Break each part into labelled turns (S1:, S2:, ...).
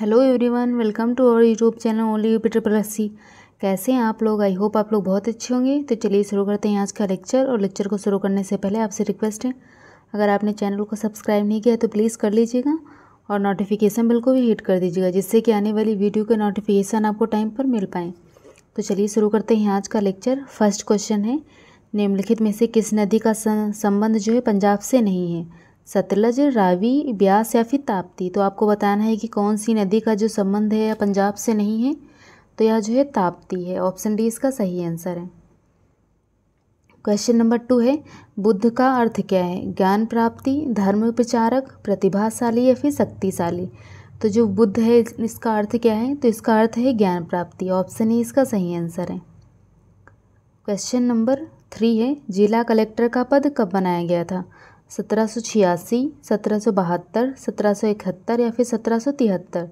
S1: hello everyone welcome to our YouTube channel only U P C कैसे हैं आप लोग आई होप आप लोग बहुत अच्छे होंगे तो चलिए शुरू करते हैं आज का लेक्चर और लेक्चर को शुरू करने से पहले आपसे रिक्वेस्ट है अगर आपने चैनल को सब्सक्राइब नहीं किया है तो प्लीज़ कर लीजिएगा और नोटिफिकेशन बिल को भी हिट कर दीजिएगा जिससे कि आने वाली वीडियो के नोटिफिकेशन आपको टाइम पर मिल पाएँ तो चलिए शुरू करते हैं आज का लेक्चर फर्स्ट क्वेश्चन है निम्नलिखित में से किस नदी का संबंध जो है पंजाब से नहीं है सतलज रावी ब्यास या फिर ताप्ती तो आपको बताना है कि कौन सी नदी का जो संबंध है पंजाब से नहीं है तो यह जो है ताप्ती है ऑप्शन डी इसका सही आंसर है क्वेश्चन नंबर टू है बुद्ध का अर्थ क्या है ज्ञान प्राप्ति धर्म प्रचारक प्रतिभाशाली या फिर शक्तिशाली तो जो बुद्ध है इसका अर्थ क्या है तो इसका अर्थ है ज्ञान प्राप्ति ऑप्शन ई इसका सही आंसर है क्वेश्चन नंबर थ्री है जिला कलेक्टर का पद कब बनाया गया था सत्रह सौ छियासी सत्रह सौ बहत्तर सत्रह सौ इकहत्तर या फिर सत्रह सौ तिहत्तर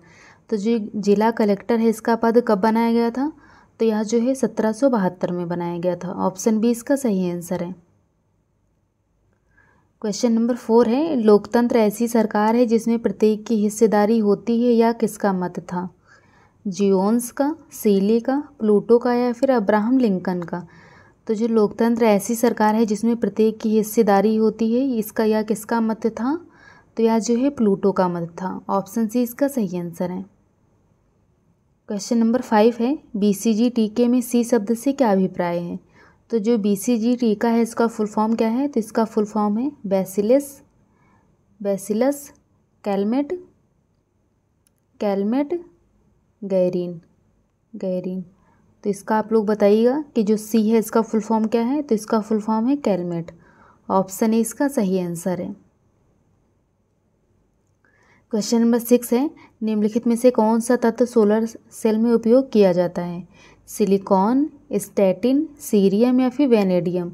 S1: तो जो जिला कलेक्टर है इसका पद कब बनाया गया था तो यह जो है सत्रह सौ बहत्तर में बनाया गया था ऑप्शन बी इसका सही आंसर है क्वेश्चन नंबर फोर है लोकतंत्र ऐसी सरकार है जिसमें प्रत्येक की हिस्सेदारी होती है या किसका मत था जियोन्स का सीली का प्लूटो का या फिर अब्राहम लिंकन का तो जो लोकतंत्र ऐसी सरकार है जिसमें प्रत्येक की हिस्सेदारी होती है इसका या किसका मत था तो यह जो है प्लूटो का मत था ऑप्शन सी इसका सही आंसर है क्वेश्चन नंबर फाइव है बीसीजी टीके में सी शब्द से क्या अभिप्राय है तो जो बीसीजी टीका है इसका फुल फॉर्म क्या है तो इसका फुल फॉर्म है bacillus bacillus Calmette Calmette Guerin Guerin तो इसका आप लोग बताइएगा कि जो सी है इसका फुल फॉर्म क्या है तो इसका फुल फॉर्म है कैलमेट ऑप्शन ए इसका सही आंसर है क्वेश्चन नंबर सिक्स है निम्नलिखित में से कौन सा तत्व सोलर सेल में उपयोग किया जाता है सिलिकॉन स्टैटिन सीरियम या फिर वेनेडियम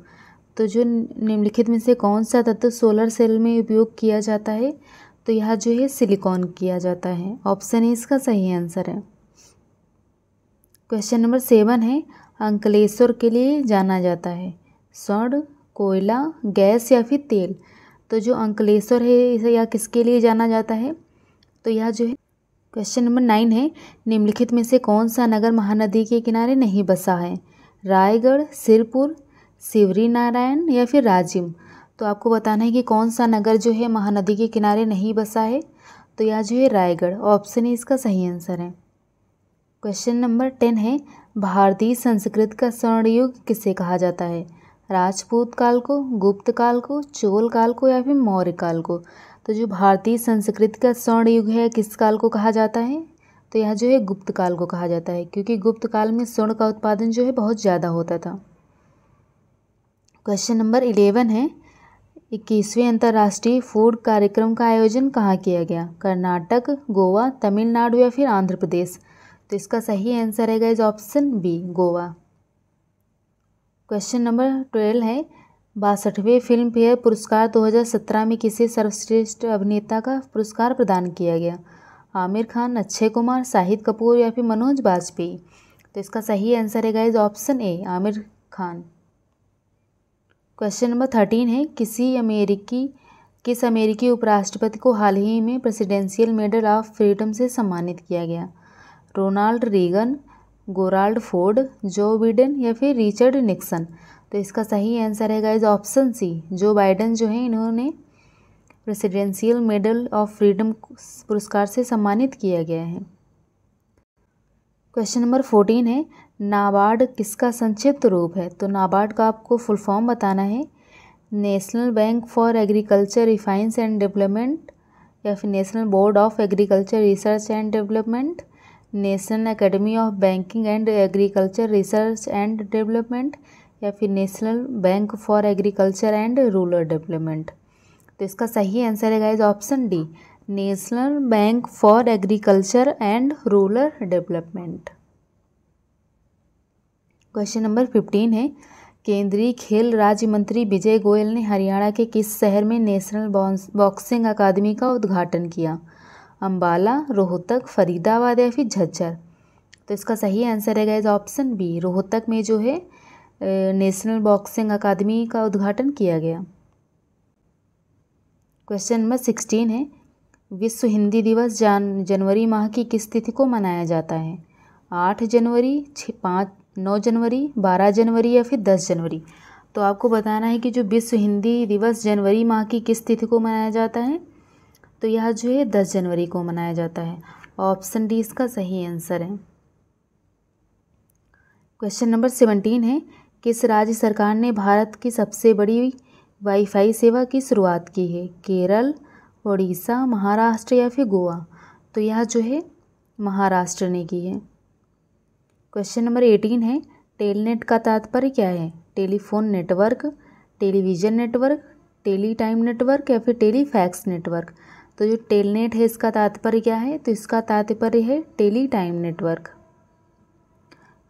S1: तो जो निम्नलिखित में से कौन सा तत्व सोलर सेल में उपयोग किया जाता है तो यह जो है सिलिकॉन किया जाता है ऑप्शन ए इसका सही आंसर है क्वेश्चन नंबर सेवन है अंकलेश्वर के लिए जाना जाता है स्वर्ण कोयला गैस या फिर तेल तो जो अंकलेश्वर है इसे या किसके लिए जाना जाता है तो यह जो है क्वेश्चन नंबर नाइन है निम्नलिखित में से कौन सा नगर महानदी के किनारे नहीं बसा है रायगढ़ सिरपुर सिवरी नारायण या फिर राजिम तो आपको बताना है कि कौन सा नगर जो है महानदी के किनारे नहीं बसा है तो यह जो है रायगढ़ ऑप्शन ही इसका सही आंसर है क्वेश्चन नंबर टेन है भारतीय संस्कृत का स्वर्णयुग किसे कहा जाता है राजपूत काल को गुप्त काल को चोल काल को या फिर मौर्य काल को तो जो भारतीय संस्कृत का स्वर्ण युग है किस काल को कहा जाता है तो यह जो है गुप्त काल को कहा जाता है क्योंकि गुप्त काल में स्वर्ण का उत्पादन जो है बहुत ज़्यादा होता था क्वेश्चन नंबर इलेवन है इक्कीसवें अंतर्राष्ट्रीय फूड कार्यक्रम का आयोजन कहाँ किया गया कर्नाटक गोवा तमिलनाडु या फिर आंध्र प्रदेश तो इसका सही आंसर है guys option B Goa question number twelve है बासठवें फिल्म फेयर पुरस्कार 2017 में किसे सर्वश्रेष्ठ अभिनेता का पुरस्कार प्रदान किया गया आमिर खान अक्षय कुमार शाहिद कपूर या फिर मनोज वाजपेयी तो इसका सही आंसर है guys option A Aamir Khan question number thirteen है किसी अमेरिकी किस अमेरिकी उपराष्ट्रपति को हाल ही में प्रेसिडेंशियल मेडल ऑफ फ्रीडम से सम्मानित किया गया Ronald Reagan Gerald Ford Joe Biden या फिर रिचर्ड निक्सन तो इसका सही आंसर है गाइज ऑप्शन सी जो बाइडन जो है इन्होंने प्रेसिडेंशियल मेडल ऑफ फ्रीडम पुरस्कार से सम्मानित किया गया है क्वेश्चन नंबर फोर्टीन है नाबार्ड किसका संक्षिप्त रूप है तो नाबार्ड का आपको फुल फॉर्म बताना है national bank for agriculture refinance and development या फिर national board of agriculture research and development national academy of banking and agriculture research and development या फिर national bank for agriculture and rural development तो इसका सही answer है guys option D national bank for agriculture and rural development question number fifteen है केंद्रीय खेल राज्य मंत्री विजय गोयल ने हरियाणा के किस शहर में नेशनल बॉक्सिंग अकादमी का उद्घाटन किया अम्बाला रोहतक फरीदाबाद या फिर झज्जर तो इसका सही आंसर है गैज ऑप्शन बी रोहतक में जो है नेशनल बॉक्सिंग अकादमी का उद्घाटन किया गया क्वेश्चन नंबर सिक्सटीन है विश्व हिंदी दिवस जान जनवरी माह की किस तिथि को मनाया जाता है आठ जनवरी छः पाँच नौ जनवरी बारह जनवरी या फिर दस जनवरी तो आपको बताना है कि जो विश्व हिंदी दिवस जनवरी माह की किस तिथि को मनाया जाता है तो यह जो है दस जनवरी को मनाया जाता है ऑप्शन डी इसका सही आंसर है क्वेश्चन नंबर सेवनटीन है किस राज्य सरकार ने भारत की सबसे बड़ी वाईफाई सेवा की शुरुआत की है केरल उड़ीसा महाराष्ट्र या फिर गोवा तो यह जो है महाराष्ट्र ने की है क्वेश्चन नंबर एटीन है टेलनेट का तात्पर्य क्या है telephone network television network tele time network या फिर टेलीफैक्स नेटवर्क तो जो टेलनेट है इसका तात्पर्य क्या है तो इसका तात्पर्य है tele time network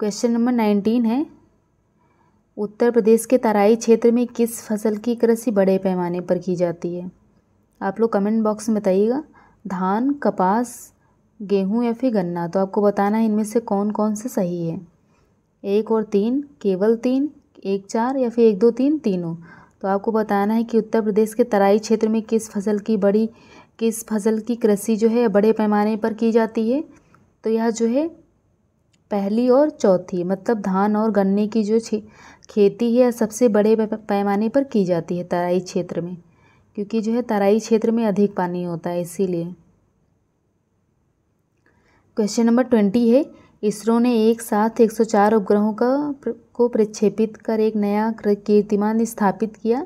S1: question number nineteen है उत्तर प्रदेश के तराई क्षेत्र में किस फसल की कृषि बड़े पैमाने पर की जाती है आप लोग कमेंट बॉक्स में बताइएगा धान कपास गेहूं या फिर गन्ना तो आपको बताना है इनमें से कौन कौन से सही है एक और तीन केवल तीन एक चार या फिर एक दो तीन तीनों तो आपको बताना है कि उत्तर प्रदेश के तराई क्षेत्र में किस फसल की बड़ी कि इस फसल की कृषि जो है बड़े पैमाने पर की जाती है तो यह जो है पहली और चौथी मतलब धान और गन्ने की जो खेती है सबसे बड़े पैमाने पर की जाती है तराई क्षेत्र में क्योंकि जो है तराई क्षेत्र में अधिक पानी होता है इसीलिए क्वेश्चन नंबर ट्वेंटी है इसरो ने एक साथ 104 उपग्रहों का को प्रक्षेपित कर एक नया कीर्तिमान स्थापित किया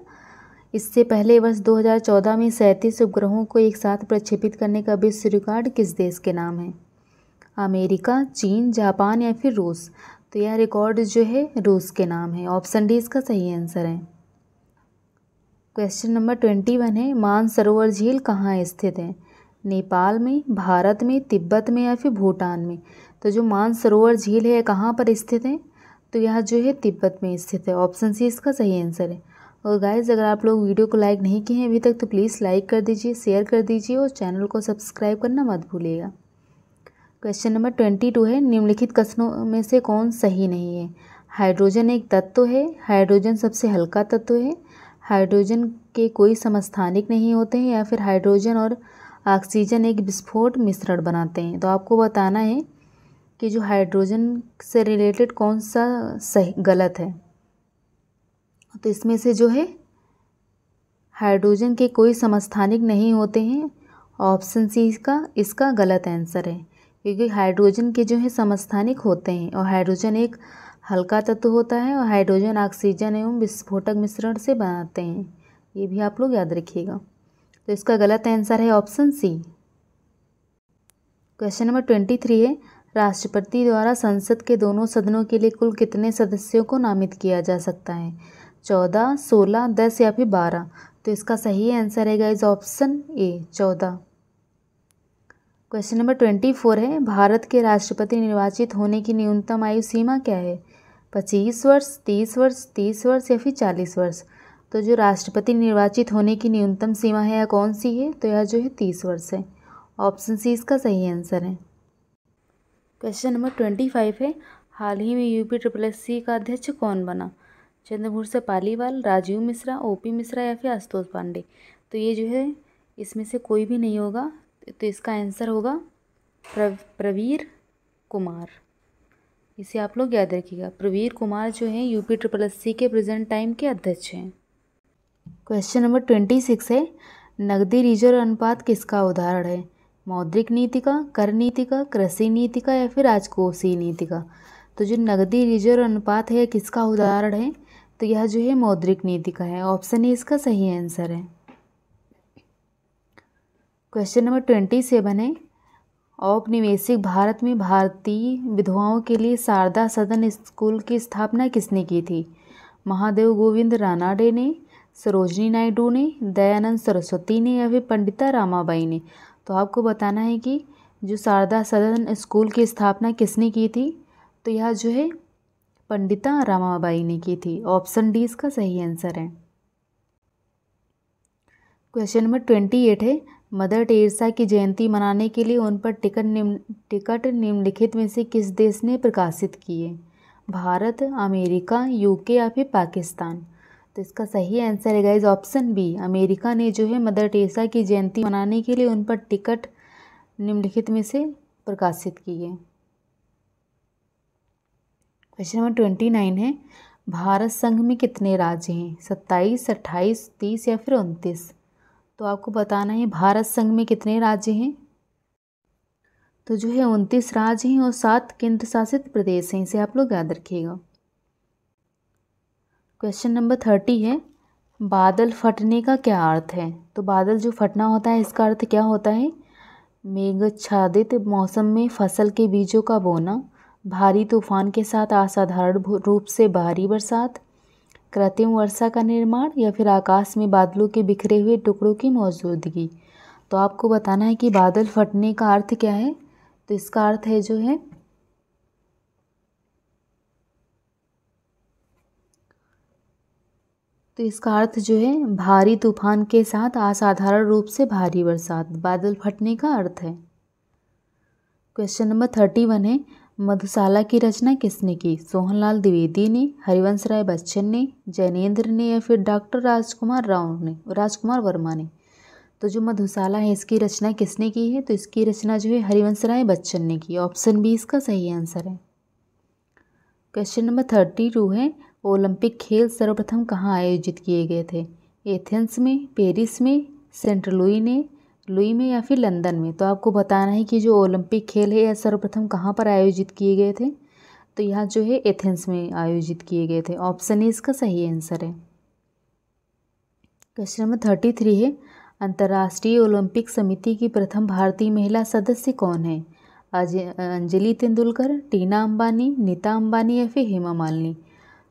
S1: इससे पहले वर्ष 2014 में सैंतीस उपग्रहों को एक साथ प्रक्षेपित करने का विश्व रिकॉर्ड किस देश के नाम है अमेरिका चीन जापान या फिर रूस तो यह रिकॉर्ड जो है रूस के नाम है ऑप्शन डी इसका सही आंसर है क्वेश्चन नंबर ट्वेंटी वन है मानसरोवर झील कहाँ स्थित है नेपाल में भारत में तिब्बत में या फिर भूटान में तो जो मानसरोवर झील है कहाँ पर स्थित है तो यह जो है तिब्बत में स्थित है ऑप्शन सी इसका सही आंसर है और गाइज अगर आप लोग वीडियो को लाइक नहीं किए हैं अभी तक तो प्लीज़ लाइक कर दीजिए शेयर कर दीजिए और चैनल को सब्सक्राइब करना मत भूलिएगा क्वेश्चन नंबर ट्वेंटी टू है निम्नलिखित कथनों में से कौन सही नहीं है हाइड्रोजन एक तत्व है हाइड्रोजन सबसे हल्का तत्व है हाइड्रोजन के कोई समस्थानिक नहीं होते हैं या फिर हाइड्रोजन और ऑक्सीजन एक विस्फोट मिश्रण बनाते हैं तो आपको बताना है कि जो हाइड्रोजन से रिलेटेड कौन सा सही गलत है तो इसमें से जो है हाइड्रोजन के कोई समस्थानिक नहीं होते हैं ऑप्शन सी का इसका गलत आंसर है क्योंकि हाइड्रोजन के जो है समस्थानिक होते हैं और हाइड्रोजन एक हल्का तत्व होता है और हाइड्रोजन ऑक्सीजन एवं विस्फोटक मिश्रण से बनाते हैं ये भी आप लोग याद रखिएगा तो इसका गलत आंसर है option C question number twenty three है राष्ट्रपति द्वारा संसद के दोनों सदनों के लिए कुल कितने सदस्यों को नामित किया जा सकता है चौदह सोलह दस या फिर बारह तो इसका सही आंसर है गाइज ऑप्शन ए चौदह क्वेश्चन नंबर ट्वेंटी फोर है भारत के राष्ट्रपति निर्वाचित होने की न्यूनतम आयु सीमा क्या है पच्चीस वर्ष तीस वर्ष तीस वर्ष या फिर चालीस वर्ष तो जो राष्ट्रपति निर्वाचित होने की न्यूनतम सीमा है या कौन सी है तो यह जो है तीस वर्ष है ऑप्शन सी इसका सही आंसर है क्वेश्चन नंबर ट्वेंटी फाइव है हाल ही में यूपी ट्रिपल एस सी का अध्यक्ष कौन बना चंद्रभूर से पालीवाल राजीव मिश्रा ओ पी मिश्रा या फिर आशुतोष पांडे तो ये जो है इसमें से कोई भी नहीं होगा तो इसका आंसर होगा प्रवीर कुमार इसे आप लोग याद रखिएगा प्रवीर कुमार जो हैं यूपी ट्रिपल एस सी के प्रेजेंट टाइम के अध्यक्ष हैं क्वेश्चन नंबर ट्वेंटी सिक्स है नकदी रिजर्व अनुपात किसका उदाहरण है मौद्रिक नीति का कर नीति का कृषि नीति का या फिर राजकोषीय नीति का तो जो नकदी रिजर्व अनुपात है किसका उदाहरण है तो यह जो है मौद्रिक नीति का है ऑप्शन ए इसका सही आंसर है क्वेश्चन नंबर ट्वेंटी सेवन है औपनिवेशिक भारत में भारतीय विधवाओं के लिए शारदा सदन स्कूल की स्थापना किसने की थी महादेव गोविंद रानाडे ने सरोजनी नायडू ने दयानंद सरस्वती ने या फिर पंडिता रामाबाई ने तो आपको बताना है कि जो शारदा सदन स्कूल की स्थापना किसने की थी तो यह जो है पंडिता रामाबाई ने की थी ऑप्शन डी इसका सही आंसर है क्वेश्चन नंबर ट्वेंटी एट है मदर टेरेसा की जयंती मनाने के लिए उन पर टिकट निम्न टिकट निम्नलिखित में से किस देश ने प्रकाशित किए भारत अमेरिका यूके या फिर पाकिस्तान तो इसका सही आंसर है गाइज ऑप्शन बी अमेरिका ने जो है मदर टेरेसा की जयंती मनाने के लिए उन पर टिकट निम्नलिखित में से प्रकाशित किए क्वेश्चन नंबर ट्वेंटी नाइन है भारत संघ में कितने राज्य हैं सत्ताईस अट्ठाईस तीस या फिर उनतीस तो आपको बताना है भारत संघ में कितने राज्य हैं तो जो है उनतीस राज्य हैं और सात केंद्र शासित प्रदेश हैं इसे आप लोग याद रखिएगा क्वेश्चन नंबर थर्टी है बादल फटने का क्या अर्थ है तो बादल जो फटना होता है इसका अर्थ क्या होता है मेघ मौसम में फसल के बीजों का बोना भारी तूफान के साथ असाधारण रूप से भारी बरसात कृत्रिम वर्षा का निर्माण या फिर आकाश में बादलों के बिखरे हुए टुकड़ों की मौजूदगी तो आपको बताना है कि बादल फटने का अर्थ क्या है तो इसका अर्थ है जो है तो इसका अर्थ जो है भारी तूफान के साथ असाधारण रूप से भारी बरसात बादल फटने का अर्थ है क्वेश्चन नंबर थर्टी वन है मधुशाला की रचना किसने की सोहनलाल द्विवेदी ने हरिवंश राय बच्चन ने जैनेन्द्र ने या फिर डॉक्टर राजकुमार राव ने राजकुमार वर्मा ने तो जो मधुशाला है इसकी रचना किसने की है तो इसकी रचना जो है हरिवंश राय बच्चन ने की ऑप्शन बी इसका सही आंसर है क्वेश्चन नंबर थर्टी टू है ओलंपिक खेल सर्वप्रथम कहाँ आयोजित किए गए थे एथेंस में पेरिस में सेंट लुई ने लुई में या फिर लंदन में तो आपको बताना है कि जो ओलंपिक खेल है यह सर्वप्रथम कहाँ पर आयोजित किए गए थे तो यहाँ जो है एथेंस में आयोजित किए गए थे ऑप्शन ए इसका सही आंसर है क्वेश्चन नंबर थर्टी थ्री है अंतर्राष्ट्रीय ओलंपिक समिति की प्रथम भारतीय महिला सदस्य कौन है अंजलि तेंदुलकर टीना अंबानी नीता अंबानी या फिर हेमा मालिनी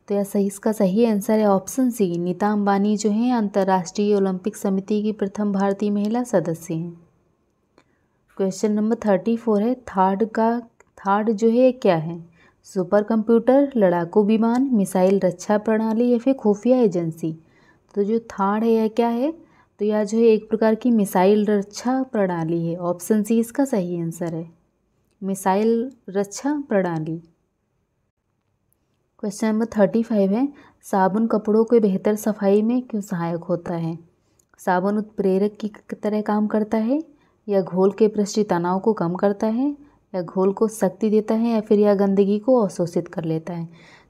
S1: तो यह सही इसका सही आंसर है ऑप्शन सी नीता अंबानी जो हैं अंतर्राष्ट्रीय ओलंपिक समिति की प्रथम भारतीय महिला सदस्य हैं क्वेश्चन नंबर थर्टी फोर है थार्ड का थार्ड जो है क्या है सुपर कंप्यूटर लड़ाकू विमान मिसाइल रक्षा प्रणाली या फिर खुफिया एजेंसी तो जो थार्ड है यह क्या है तो यह जो है एक प्रकार की मिसाइल रक्षा प्रणाली है ऑप्शन सी इसका सही आंसर है मिसाइल रक्षा प्रणाली क्वेश्चन नंबर थर्टी फाइव है साबुन कपड़ों के बेहतर सफाई में क्यों सहायक होता है साबुन उत्प्रेरक की तरह काम करता है या घोल के पृष्ठ तनाव को कम करता है या घोल को शक्ति देता है या फिर यह गंदगी को अवशोषित कर लेता है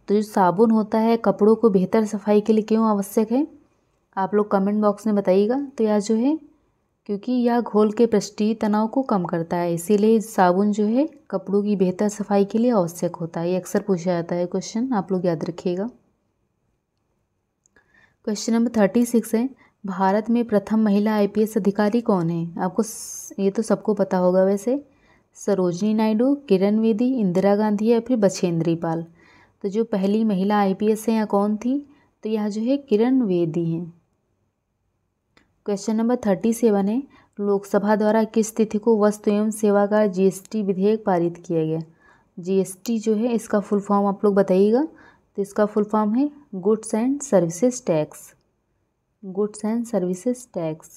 S1: तो जो साबुन होता है कपड़ों को बेहतर सफाई के लिए क्यों आवश्यक है आप लोग कमेंट बॉक्स में बताइएगा तो यह जो है क्योंकि यह घोल के पृष्ठी तनाव को कम करता है इसीलिए साबुन जो है कपड़ों की बेहतर सफाई के लिए आवश्यक होता है ये अक्सर पूछा जाता है क्वेश्चन आप लोग याद रखिएगा क्वेश्चन नंबर थर्टी सिक्स है भारत में प्रथम महिला आईपीएस अधिकारी कौन है आपको ये तो सबको पता होगा वैसे सरोजनी नायडू किरण वेदी इंदिरा गांधी या फिर बछेंद्री पाल तो जो पहली महिला आईपीएस हैं या कौन थी तो यह जो है किरण वेदी हैं क्वेश्चन नंबर थर्टी सेवन है लोकसभा द्वारा किस तिथि को वस्तु एवं सेवा कर जीएसटी विधेयक पारित किया गया जीएसटी जो है इसका फुल फॉर्म आप लोग बताइएगा तो इसका फुल फॉर्म है goods and services tax goods and services tax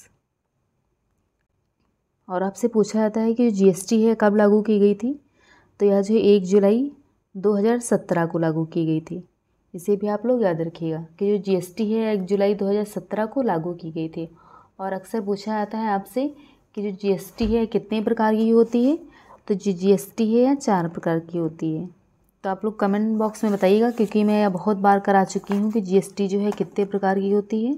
S1: और आपसे पूछा जाता है कि जो जीएसटी है कब लागू की गई थी तो यह जो है एक जुलाई 2017 को लागू की गई थी इसे भी आप लोग याद रखिएगा कि जो जीएसटी है एक जुलाई 2017 को लागू की गई थी और अक्सर पूछा जाता है आपसे कि जो जीएसटी है कितने प्रकार की होती है तो जो जीएसटी है चार प्रकार की होती है तो आप लोग कमेंट बॉक्स में बताइएगा क्योंकि मैं यह बहुत बार करा चुकी हूँ कि जीएसटी जो है कितने प्रकार की होती है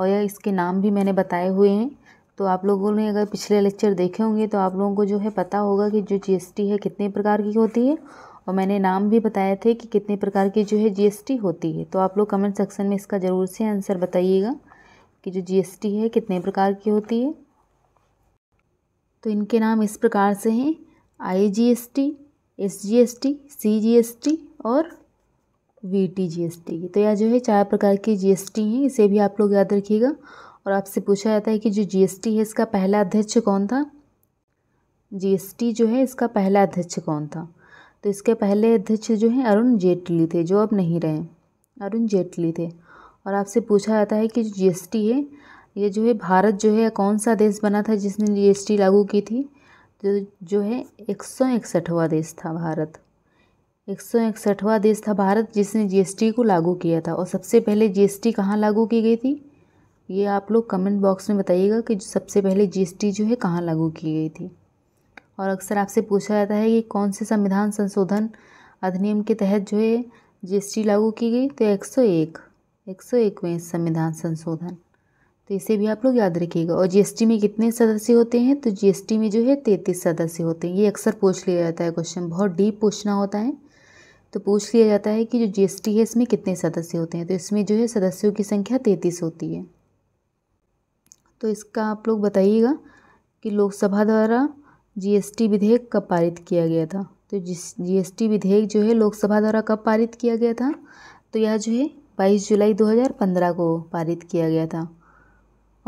S1: और यह इसके नाम भी मैंने बताए हुए हैं तो आप लोगों ने अगर पिछले लेक्चर देखे होंगे तो आप लोगों को जो है पता होगा कि जो जी है कितने प्रकार की होती है और मैंने नाम भी बताए थे कि कितने प्रकार की जो है जी होती है तो आप लोग कमेंट सेक्शन में इसका ज़रूर से आंसर बताइएगा कि जो जीएसटी है कितने प्रकार की होती है तो इनके नाम इस प्रकार से हैं I G S T S G S T C G S T और V T G S T तो यह जो है चार प्रकार के जी एस टी हैं इसे भी आप लोग याद रखिएगा और आपसे पूछा जाता है कि जो जी एस टी है इसका पहला अध्यक्ष कौन था जी एस टी जो है इसका पहला अध्यक्ष कौन था तो इसके पहले अध्यक्ष जो हैं अरुण जेटली थे जो अब नहीं रहे अरुण जेटली थे और आपसे पूछा जाता है कि जी एस टी है ये जो है भारत जो है कौन सा देश बना था जिसने जी एस टी लागू की थी जो जो है एक सौ इकसठवा देश था भारत एक सौ इकसठवा देश था भारत जिसने जीएसटी को लागू किया था और सबसे पहले जीएसटी कहाँ लागू की गई थी ये आप लोग कमेंट बॉक्स में बताइएगा कि सबसे पहले जीएसटी जो है कहाँ लागू की गई थी और अक्सर आपसे पूछा जाता है कि कौन से संविधान संशोधन अधिनियम के तहत जो है जीएसटी लागू की गई तो एक सौ एक एक सौ इक्कीस संविधान संशोधन तो इसे भी आप लोग याद रखिएगा और जीएसटी में कितने सदस्य होते हैं तो जीएसटी में जो है तैंतीस सदस्य होते हैं ये अक्सर पूछ लिया जाता है क्वेश्चन बहुत डीप पूछना होता है तो पूछ लिया जाता है कि जो जीएसटी है इसमें कितने सदस्य होते हैं तो इसमें जो है सदस्यों की संख्या तैंतीस होती है तो इसका आप लोग बताइएगा कि लोकसभा द्वारा जीएसटी विधेयक कब पारित किया गया था तो जिस जीएसटी विधेयक जो है लोकसभा द्वारा कब पारित किया गया था तो यह जो है 22 जुलाई 2015 को पारित किया गया था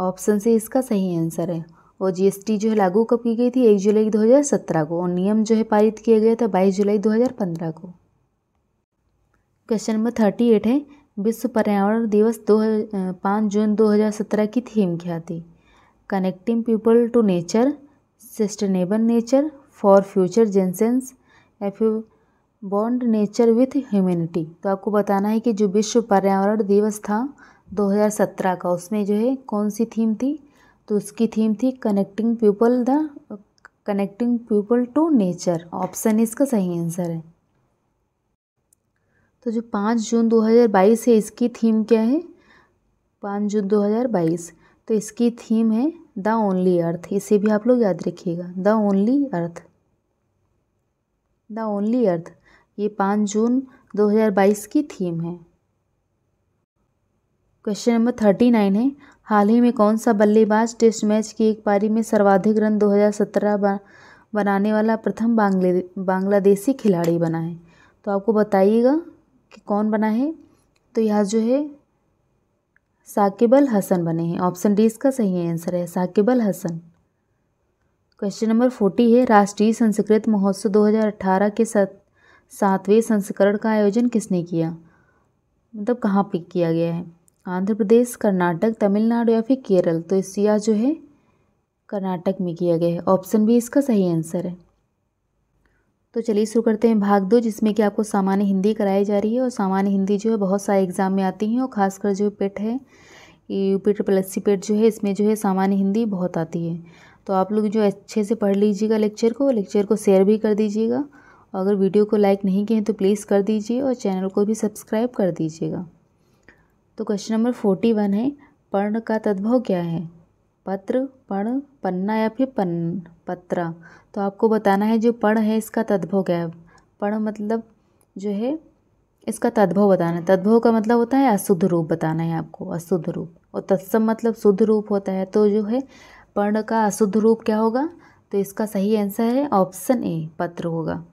S1: ऑप्शन से इसका सही आंसर है और जीएसटी जो है लागू कब की गई थी एक जुलाई 2017 को और नियम जो है पारित किया गया था 22 जुलाई 2015 को क्वेश्चन नंबर थर्टी एट है विश्व पर्यावरण दिवस दो पाँच जून 2017 की थीम क्या थी connecting people to nature sustainable nature for future जेंसेंस या फिर बॉन्ड नेचर विथ ह्यूमेनिटी तो आपको बताना है कि जो विश्व पर्यावरण दिवस था 2017 का उसमें जो है कौन सी थीम थी तो उसकी थीम थी connecting people the connecting people to nature option इसका सही आंसर है तो जो पाँच जून 2022 है इसकी थीम क्या है पाँच जून 2022 तो इसकी थीम है द ओनली अर्थ इसे भी आप लोग याद रखिएगा the only earth the only earth ये पाँच जून 2022 की थीम है क्वेश्चन नंबर थर्टी नाइन है हाल ही में कौन सा बल्लेबाज टेस्ट मैच की एक पारी में सर्वाधिक रन 2017 बनाने वाला प्रथम बांग्ले बांग्लादेशी खिलाड़ी बना है तो आपको बताइएगा कि कौन बना है तो यह जो है साकिब अल हसन बने हैं ऑप्शन डी इसका सही आंसर है Shakib Al Hasan question number forty है राष्ट्रीय संस्कृत महोत्सव 2018 के साथ सातवें संस्करण का आयोजन किसने किया मतलब कहाँ पे किया गया है आंध्र प्रदेश कर्नाटक तमिलनाडु या फिर केरल तो इसका जो है कर्नाटक में किया गया है ऑप्शन बी इसका सही आंसर है तो चलिए शुरू करते हैं भाग दो जिसमें कि आपको सामान्य हिंदी कराई जा रही है और सामान्य हिंदी जो है बहुत सारे एग्ज़ाम में आती हैं और ख़ासकर जो पेट है यू पी ट्रिपल एस पेट जो है इसमें जो है सामान्य हिंदी बहुत आती है तो आप लोग जो अच्छे से पढ़ लीजिएगा लेक्चर को लेक्चर को शेयर भी कर दीजिएगा अगर वीडियो को लाइक नहीं किए तो प्लीज़ कर दीजिए और चैनल को भी सब्सक्राइब कर दीजिएगा तो क्वेश्चन नंबर फोर्टी वन है पर्ण का तद्भव क्या है पत्र पर्ण पन्ना या फिर पन पत्रा तो आपको बताना है जो पर्ण है इसका तद्भव क्या है पर्ण मतलब जो है इसका तद्भव बताना है तद्भव का मतलब होता है अशुद्ध रूप बताना है आपको अशुद्ध रूप और तत्सम मतलब शुद्ध रूप होता है तो जो है पर्ण का अशुद्ध रूप क्या होगा तो इसका सही आंसर है ऑप्शन ए पत्र होगा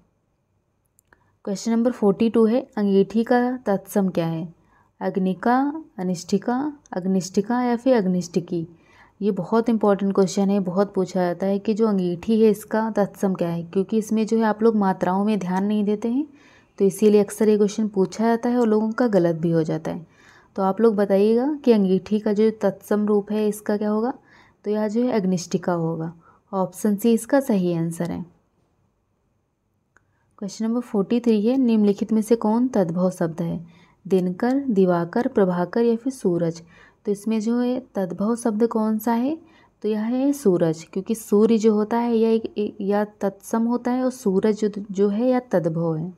S1: क्वेश्चन नंबर फोर्टी टू है अंगीठी का तत्सम क्या है अग्निका अनिष्ठिका अग्निष्ठिका या फिर अग्निष्टिकी ये बहुत इंपॉर्टेंट क्वेश्चन है बहुत पूछा जाता है कि जो अंगीठी है इसका तत्सम क्या है क्योंकि इसमें जो है आप लोग मात्राओं में ध्यान नहीं देते हैं तो इसीलिए अक्सर ये क्वेश्चन पूछा जाता है और लोगों का गलत भी हो जाता है तो आप लोग बताइएगा कि अंगीठी का जो तत्सम रूप है इसका क्या होगा तो यह जो है अग्निष्टिका होगा ऑप्शन सी इसका सही आंसर है क्वेश्चन नंबर फोर्टी थ्री है निम्नलिखित में से कौन तद्भव शब्द है दिनकर दिवाकर प्रभाकर या फिर सूरज तो इसमें जो है तद्भव शब्द कौन सा है तो यह है सूरज क्योंकि सूर्य जो होता है यह एक या तत्सम होता है और सूरज जो जो है या तद्भव है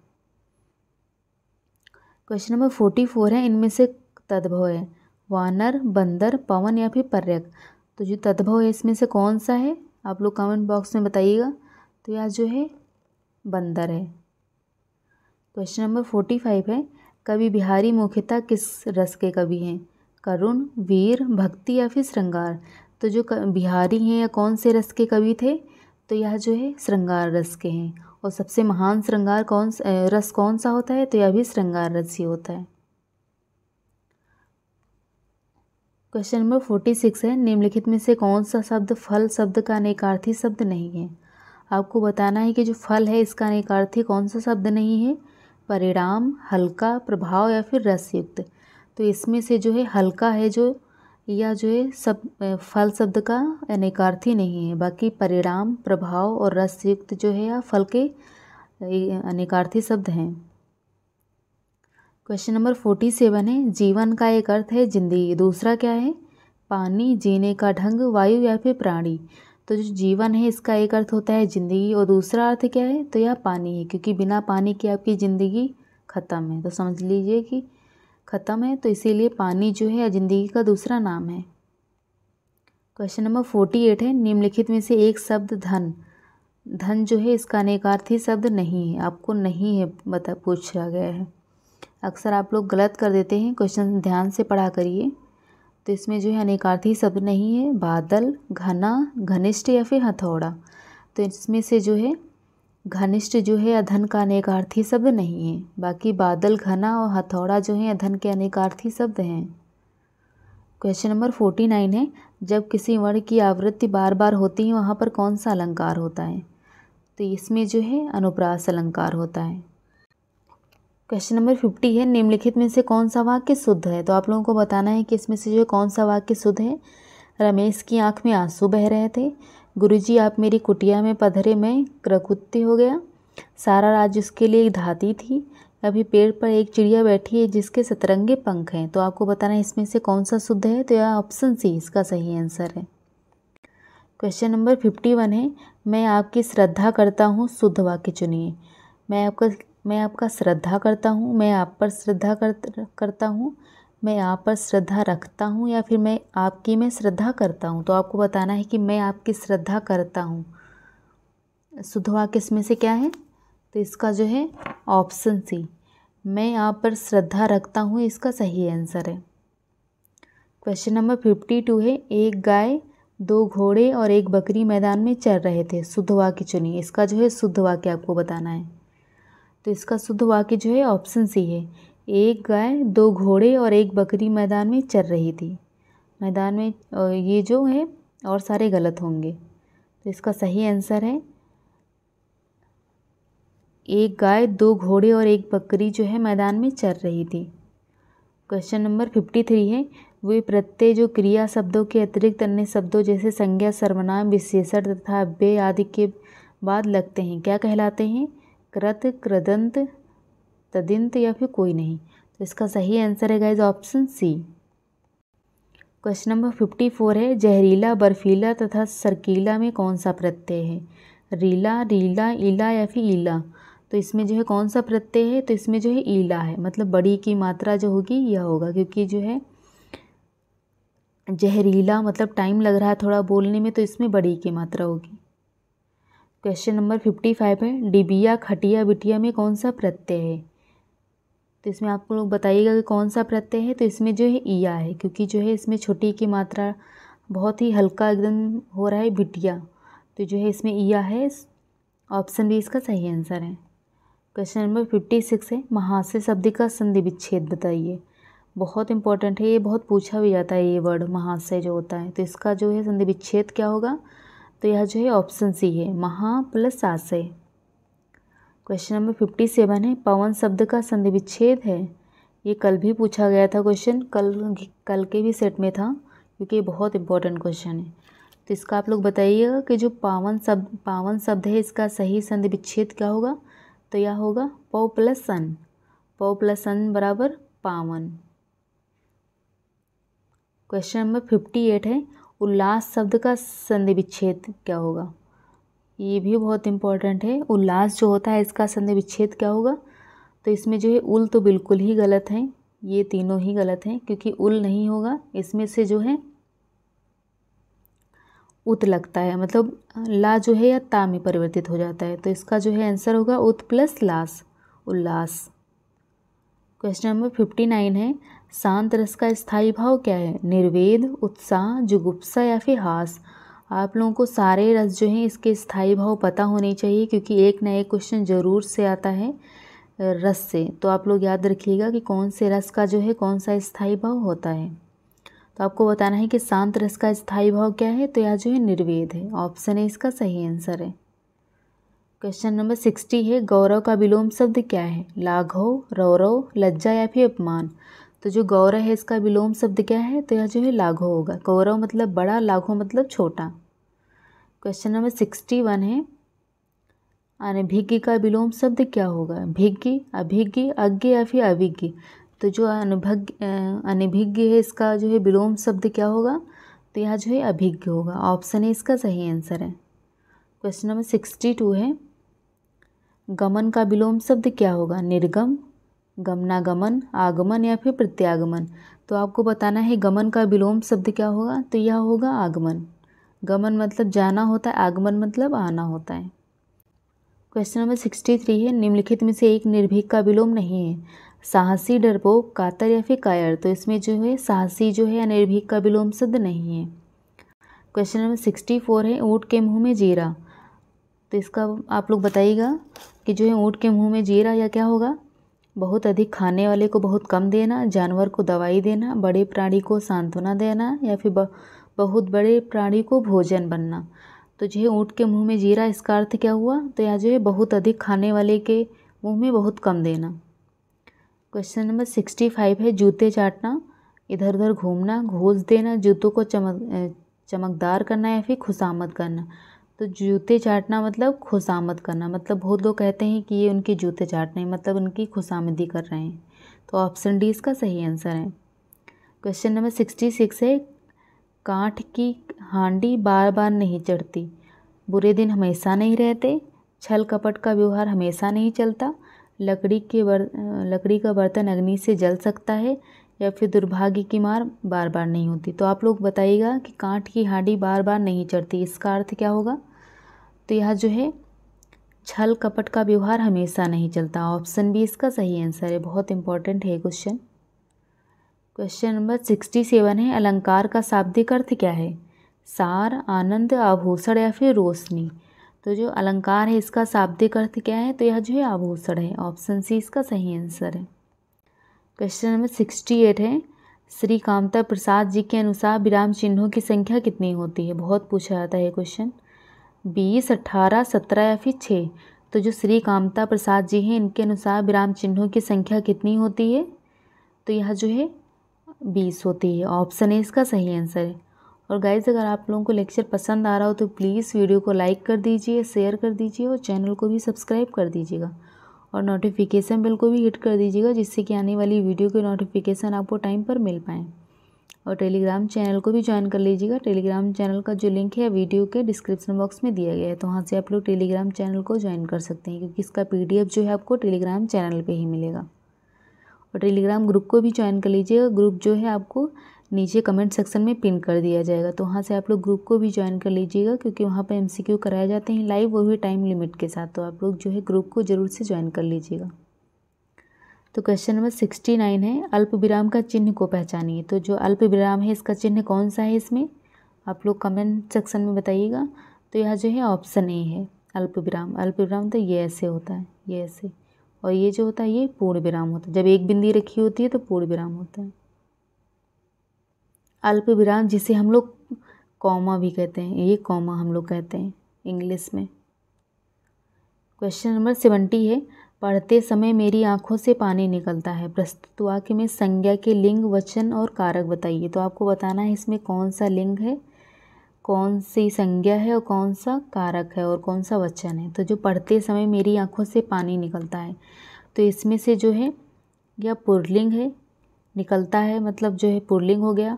S1: क्वेश्चन नंबर फोर्टी फोर है इनमें से तद्भव है वानर बंदर पवन या फिर पर्यक तो जो तद्भव है इसमें से कौन सा है आप लोग कमेंट बॉक्स में बताइएगा तो यह जो है बंदर है क्वेश्चन नंबर फोर्टी फाइव है कवि बिहारी मुख्यतः किस रस के कवि हैं करुण वीर भक्ति या फिर श्रृंगार तो जो बिहारी हैं या कौन से रस के कवि थे तो यह जो है श्रृंगार रस के हैं और सबसे महान श्रृंगार कौन रस कौन सा होता है तो यह भी श्रृंगार रस ही होता है क्वेश्चन नंबर फोर्टी सिक्स है निम्नलिखित में से कौन सा शब्द फल शब्द का अनेकार्थी शब्द नहीं है आपको बताना है कि जो फल है इसका अनेकार्थी कौन सा शब्द नहीं है परिणाम हल्का प्रभाव या फिर रसयुक्त तो इसमें से जो है हल्का है जो या जो है सब फल शब्द का अनेकार्थी नहीं है बाकी परिणाम प्रभाव और रसयुक्त जो है या फल के अनेकार्थी शब्द हैं क्वेश्चन नंबर फोर्टी सेवन है जीवन का एक अर्थ है जिंदगी दूसरा क्या है पानी जीने का ढंग वायु या फिर प्राणी तो जो जीवन है इसका एक अर्थ होता है ज़िंदगी और दूसरा अर्थ क्या है तो यह पानी है क्योंकि बिना पानी के आपकी ज़िंदगी ख़त्म है तो समझ लीजिए कि ख़त्म है तो इसीलिए पानी जो है ज़िंदगी का दूसरा नाम है क्वेश्चन नंबर फोर्टी एट है निम्नलिखित में से एक शब्द धन धन जो है इसका अनेकार्थी शब्द नहीं है आपको नहीं है बता पूछा गया है अक्सर आप लोग गलत कर देते हैं क्वेश्चन ध्यान से पढ़ा करिए तो इसमें जो है अनेकार्थी शब्द नहीं है बादल घना घनिष्ठ या फिर हथौड़ा तो इसमें से जो है घनिष्ठ जो है अधन का अनेकार्थी शब्द नहीं है बाकी बादल घना और हथौड़ा जो है अधन के अनेकार्थी शब्द हैं क्वेश्चन नंबर फोर्टी नाइन है जब किसी वर्ण की आवृत्ति बार बार होती है वहाँ पर कौन सा अलंकार होता है तो इसमें जो है अनुप्रास अलंकार होता है क्वेश्चन नंबर फिफ्टी है निम्नलिखित में से कौन सा वाक्य शुद्ध है तो आप लोगों को बताना है कि इसमें से जो कौन सा वाक्य शुद्ध है रमेश की आंख में आंसू बह रहे थे गुरुजी आप मेरी कुटिया में पधरे में क्रकुत्ती हो गया सारा राज उसके लिए एक धाती थी अभी पेड़ पर एक चिड़िया बैठी है जिसके सतरंगे पंख हैं तो आपको बताना है इसमें से कौन सा शुद्ध है तो यह ऑप्शन सी इसका सही आंसर है क्वेश्चन नंबर फिफ्टी वन है मैं आपकी श्रद्धा करता हूँ शुद्ध वाक्य चुनिए मैं आपका मैं आपका श्रद्धा करता हूँ मैं आप पर श्रद्धा कर करता हूँ मैं आप पर श्रद्धा रखता हूँ या फिर मैं आपकी मैं श्रद्धा करता हूँ तो आपको बताना है कि मैं आपकी श्रद्धा करता हूँ शुद्ध वाक्य में से क्या है तो इसका जो है ऑप्शन सी मैं आप पर श्रद्धा रखता हूँ इसका सही आंसर है क्वेश्चन नंबर फिफ्टी टू है एक गाय दो घोड़े और एक बकरी मैदान में चर रहे थे शुद्ध वाक्य चुनी इसका जो है शुद्ध वाक्य आपको बताना है तो इसका शुद्ध वाक्य जो है ऑप्शन सी है एक गाय दो घोड़े और एक बकरी मैदान में चर रही थी मैदान में ये जो है और सारे गलत होंगे तो इसका सही आंसर है एक गाय दो घोड़े और एक बकरी जो है मैदान में चर रही थी क्वेश्चन नंबर फिफ्टी थ्री है वे प्रत्यय जो क्रिया शब्दों के अतिरिक्त अन्य शब्दों जैसे संज्ञा सर्वनाम विशेषण तथा अव्यय आदि के बाद लगते हैं क्या कहलाते हैं कृत कृदंत तदिंत या फिर कोई नहीं तो इसका सही आंसर है guys option C question number fifty four है जहरीला बर्फीला तथा सरकीला में कौन सा प्रत्यय है रीला रीला ईला या फिर ईला तो इसमें जो है कौन सा प्रत्यय है तो इसमें जो है ईला है मतलब बड़ी की मात्रा जो होगी यह होगा क्योंकि जो है जहरीला मतलब टाइम लग रहा है थोड़ा बोलने में तो इसमें बड़ी की मात्रा होगी क्वेश्चन नंबर फिफ्टी फाइव है डिबिया खटिया बिटिया में कौन सा प्रत्यय है तो इसमें आप लोग बताइएगा कि कौन सा प्रत्यय है तो इसमें जो है ईया है क्योंकि जो है इसमें छोटी की मात्रा बहुत ही हल्का एकदम हो रहा है बिटिया तो जो है इसमें ईया है ऑप्शन बी इसका सही आंसर है क्वेश्चन नंबर फिफ्टी सिक्स है महाशय शब्द का संधि विच्छेद बताइए बहुत इंपॉर्टेंट है ये बहुत पूछा भी जाता है ये वर्ड महाशय जो होता है तो इसका जो है संधि विच्छेद क्या होगा तो यह जो है ऑप्शन सी है महा प्लस आशय क्वेश्चन नंबर फिफ्टी सेवन है पवन शब्द का संधि विच्छेद है ये कल भी पूछा गया था क्वेश्चन कल कल के भी सेट में था क्योंकि ये बहुत इंपॉर्टेंट क्वेश्चन है तो इसका आप लोग बताइएगा कि जो पावन शब्द पावन शब्द है इसका सही संधि विच्छेद क्या होगा तो यह होगा पौ प्लस सन पौ प्लस सन बराबर पावन क्वेश्चन नंबर फिफ्टी एट है उल्लास शब्द का संधि विच्छेद क्या होगा ये भी बहुत इम्पॉर्टेंट है उल्लास जो होता है इसका संधि विच्छेद क्या होगा तो इसमें जो है उल तो बिल्कुल ही गलत है ये तीनों ही गलत हैं क्योंकि उल नहीं होगा इसमें से जो है उत लगता है मतलब ला जो है या ता में परिवर्तित हो जाता है तो इसका जो है आंसर होगा उत प्लस लास उल्लास क्वेश्चन नंबर फिफ्टी नाइन है शांत रस का स्थायी भाव क्या है निर्वेद उत्साह जुगुप्सा या फिर हास आप लोगों को सारे रस जो हैं इसके स्थायी भाव पता होने चाहिए क्योंकि एक न एक क्वेश्चन ज़रूर से आता है रस से तो आप लोग याद रखिएगा कि कौन से रस का जो है कौन सा स्थायी भाव होता है तो आपको बताना है कि शांत रस का स्थायी भाव क्या है तो यह जो है निर्वेद है ऑप्शन है इसका सही आंसर है क्वेश्चन नंबर सिक्सटी है गौरव का विलोम शब्द क्या है लाघव रौरव लज्जा या फिर अपमान तो जो गौरव है इसका विलोम शब्द क्या है तो यह जो है लाघो होगा गौरव मतलब बड़ा लाघो मतलब छोटा क्वेश्चन नंबर सिक्सटी वन है अनभिज्ञ का विलोम शब्द क्या होगा भिज्ञ अभिज्ञ अज्ञ या फिर अभिज्ञ तो जो अनभज्ञ अनभिज्ञ है इसका जो है विलोम शब्द क्या होगा तो यह जो है अभिज्ञ होगा ऑप्शन है इसका सही आंसर है क्वेश्चन नंबर सिक्सटी टू है गमन का विलोम शब्द क्या होगा निर्गम गमनागमन आगमन या फिर प्रत्यागमन तो आपको बताना है गमन का विलोम शब्द क्या होगा तो यह होगा आगमन गमन मतलब जाना होता है आगमन मतलब आना होता है क्वेश्चन नंबर सिक्सटी थ्री है निम्नलिखित में से एक निर्भीक का विलोम नहीं है साहसी डरपोक कातर या फिर कायर तो इसमें जो है साहसी जो है या निर्भीक का विलोम शब्द नहीं है क्वेश्चन नंबर सिक्सटी फोर है ऊँट के मुंह में जीरा तो इसका आप लोग बताइएगा कि जो है ऊँट के मुंह में जीरा या क्या होगा बहुत अधिक खाने वाले को बहुत कम देना जानवर को दवाई देना बड़े प्राणी को सांत्वना देना या फिर बहुत बड़े प्राणी को भोजन बनना तो जो है ऊँट के मुंह में जीरा इसका अर्थ क्या हुआ तो यहाँ जो है बहुत अधिक खाने वाले के मुंह में बहुत कम देना क्वेश्चन नंबर सिक्सटी फाइव है जूते चाटना इधर उधर घूमना घोस देना जूतों को चमक चमकदार करना या फिर खुशामद करना तो जूते चाटना मतलब खुशामद करना मतलब बहुत लोग कहते हैं कि ये उनके जूते चाट रहे हैं मतलब उनकी खुशामदी कर रहे हैं तो ऑप्शन डी इसका सही आंसर है क्वेश्चन नंबर सिक्सटी सिक्स है कांठ की हांडी बार बार नहीं चढ़ती बुरे दिन हमेशा नहीं रहते छल कपट का व्यवहार हमेशा नहीं चलता लकड़ी के बर लकड़ी का बर्तन अग्नि से जल सकता है या फिर दुर्भाग्य की मार बार बार नहीं होती तो आप लोग बताइएगा कि कांठ की हांडी बार बार नहीं चढ़ती इसका अर्थ क्या होगा तो यह जो है छल कपट का व्यवहार हमेशा नहीं चलता ऑप्शन बी इसका सही आंसर है बहुत इंपॉर्टेंट है question question number sixty seven है अलंकार का शाब्दिक अर्थ क्या है सार आनंद आभूषण या फिर रोशनी तो जो अलंकार है इसका शाब्दिक अर्थ क्या है तो यह जो है आभूषण है ऑप्शन सी इसका सही आंसर है क्वेश्चन नंबर सिक्सटी एट है श्री कामता प्रसाद जी के अनुसार विराम चिन्हों की संख्या कितनी होती है बहुत पूछा जाता है क्वेश्चन बीस अठारह सत्रह या फिर छः तो जो श्री कामता प्रसाद जी हैं इनके अनुसार विराम चिन्हों की संख्या कितनी होती है तो यह जो है बीस होती है ऑप्शन ए इसका सही आंसर है और गाइज अगर आप लोगों को लेक्चर पसंद आ रहा हो तो प्लीज़ वीडियो को लाइक कर दीजिए शेयर कर दीजिए और चैनल को भी सब्सक्राइब कर दीजिएगा और नोटिफिकेशन बिल को भी हिट कर दीजिएगा जिससे कि आने वाली वीडियो के नोटिफिकेशन आपको टाइम पर मिल पाएँ और टेलीग्राम चैनल को भी ज्वाइन कर लीजिएगा टेलीग्राम चैनल का जो लिंक है वीडियो के डिस्क्रिप्शन बॉक्स में दिया गया है तो वहाँ से आप लोग टेलीग्राम चैनल को ज्वाइन कर सकते हैं क्योंकि इसका पी जो है आपको टेलीग्राम चैनल पर ही मिलेगा और टेलीग्राम ग्रुप को भी ज्वाइन कर लीजिएगा ग्रुप जो है आपको नीचे कमेंट सेक्शन में पिन कर दिया जाएगा तो वहाँ से आप लोग ग्रुप को भी ज्वाइन कर लीजिएगा क्योंकि वहाँ पर एमसीक्यू कराए जाते हैं लाइव वो भी टाइम लिमिट के साथ तो आप लोग जो है ग्रुप को ज़रूर से ज्वाइन कर लीजिएगा तो क्वेश्चन नंबर सिक्सटी नाइन है अल्प विराम का चिन्ह को पहचानिए तो जो अल्प विराम है इसका चिन्ह कौन सा है इसमें आप लोग कमेंट सेक्शन में बताइएगा तो यह जो है ऑप्शन ए है अल्प विराम अल्प विराम तो ये ऐसे होता है ये ऐसे और ये जो होता है ये पूर्ण विराम होता है जब एक बिंदी रखी होती है तो पूर्ण विराम होता है अल्प विराम जिसे हम लोग कॉमा भी कहते हैं ये कॉमा हम लोग कहते हैं इंग्लिश में क्वेश्चन नंबर सेवेंटी है पढ़ते समय मेरी आंखों से पानी निकलता है प्रस्तुत वाक्य में संज्ञा के लिंग वचन और कारक बताइए तो आपको बताना है इसमें कौन सा लिंग है कौन सी संज्ञा है और कौन सा कारक है और कौन सा वचन है तो जो पढ़ते समय मेरी आंखों से पानी निकलता है तो इसमें से जो है यह पुरलिंग है निकलता है मतलब जो है पुरलिंग हो गया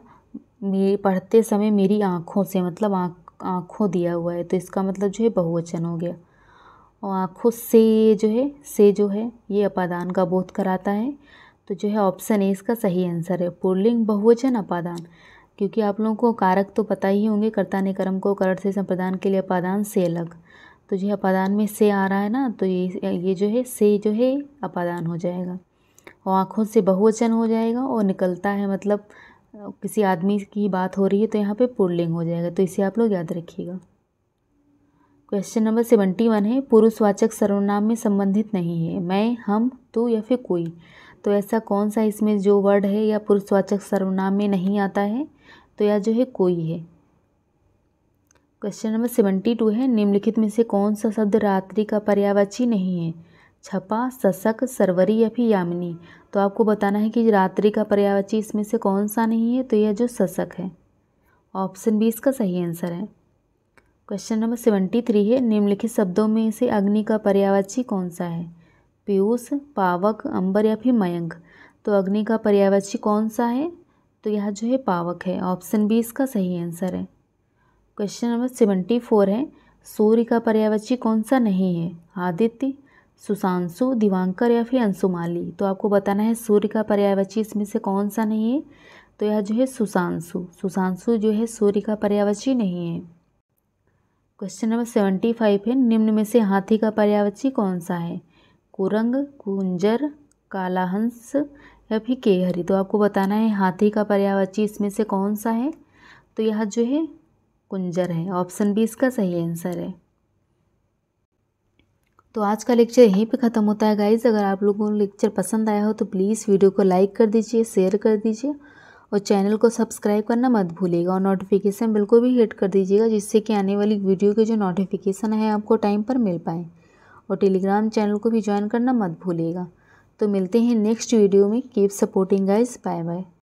S1: मेरे पढ़ते समय मेरी आँखों से मतलब आँख आँखों दिया हुआ है तो इसका मतलब जो है बहुवचन हो गया आँखों से ये जो है से जो है ये अपादान का बोध कराता है तो जो है ऑप्शन ए इसका सही आंसर है पुर्लिंग बहुवचन अपादान क्योंकि आप लोगों को कारक तो पता ही होंगे कर्ता ने कर्म को करण से संप्रदान के लिए अपादान से अलग तो जो है अपादान में से आ रहा है ना तो ये ये जो है से जो है अपादान हो जाएगा और आँखों से बहुवचन हो जाएगा और निकलता है मतलब किसी आदमी की बात हो रही है तो यहाँ पे पुर्लिंग हो जाएगा तो इसे आप लोग याद रखिएगा क्वेश्चन नंबर सेवेंटी वन है पुरुषवाचक सर्वनाम में संबंधित नहीं है मैं हम तू या फिर कोई तो ऐसा कौन सा इसमें जो वर्ड है या पुरुषवाचक सर्वनाम में नहीं आता है तो यह जो है कोई है क्वेश्चन नंबर सेवेंटी टू है निम्नलिखित में से कौन सा शब्द रात्रि का पर्यावाची नहीं है छपा सशक सरवरी या फिर यामिनी तो आपको बताना है कि रात्रि का पर्यावाची इसमें से कौन सा नहीं है तो यह जो सशक है ऑप्शन बी इसका सही आंसर है क्वेश्चन नंबर सेवेंटी थ्री है निम्नलिखित शब्दों में से अग्नि का पर्यावाची कौन सा है पीयूष पावक अंबर या फिर मयंक तो अग्नि का पर्यावाची कौन सा है तो यह जो है पावक है ऑप्शन बी इसका सही आंसर है क्वेश्चन नंबर सेवेंटी फोर है सूर्य का पर्यावाची कौन सा नहीं है आदित्य सुशांशु दिवांकर या फिर अंशुमाली तो आपको बताना है सूर्य का पर्यावाची इसमें से कौन सा नहीं है तो यह जो है सुशांशु सुशांशु जो है सूर्य का पर्यावाची नहीं है क्वेश्चन नंबर सेवेंटी फाइव है निम्न में से हाथी का पर्यावची कौन सा है कुरंग कुंजर कालाहंस या फिर केहरी तो आपको बताना है हाथी का पर्यावची इसमें से कौन सा है तो यह जो है कुंजर है ऑप्शन बी इसका सही आंसर है तो आज का लेक्चर यहीं पे ख़त्म होता है गाइज़ अगर आप लोगों को लेक्चर पसंद आया हो तो प्लीज़ वीडियो को लाइक कर दीजिए शेयर कर दीजिए और चैनल को सब्सक्राइब करना मत भूलिएगा और नोटिफिकेशन बिल्कुल भी हिट कर दीजिएगा जिससे कि आने वाली वीडियो के जो नोटिफिकेशन है आपको टाइम पर मिल पाए और टेलीग्राम चैनल को भी ज्वाइन करना मत भूलिएगा तो मिलते हैं नेक्स्ट वीडियो में keep supporting guys bye bye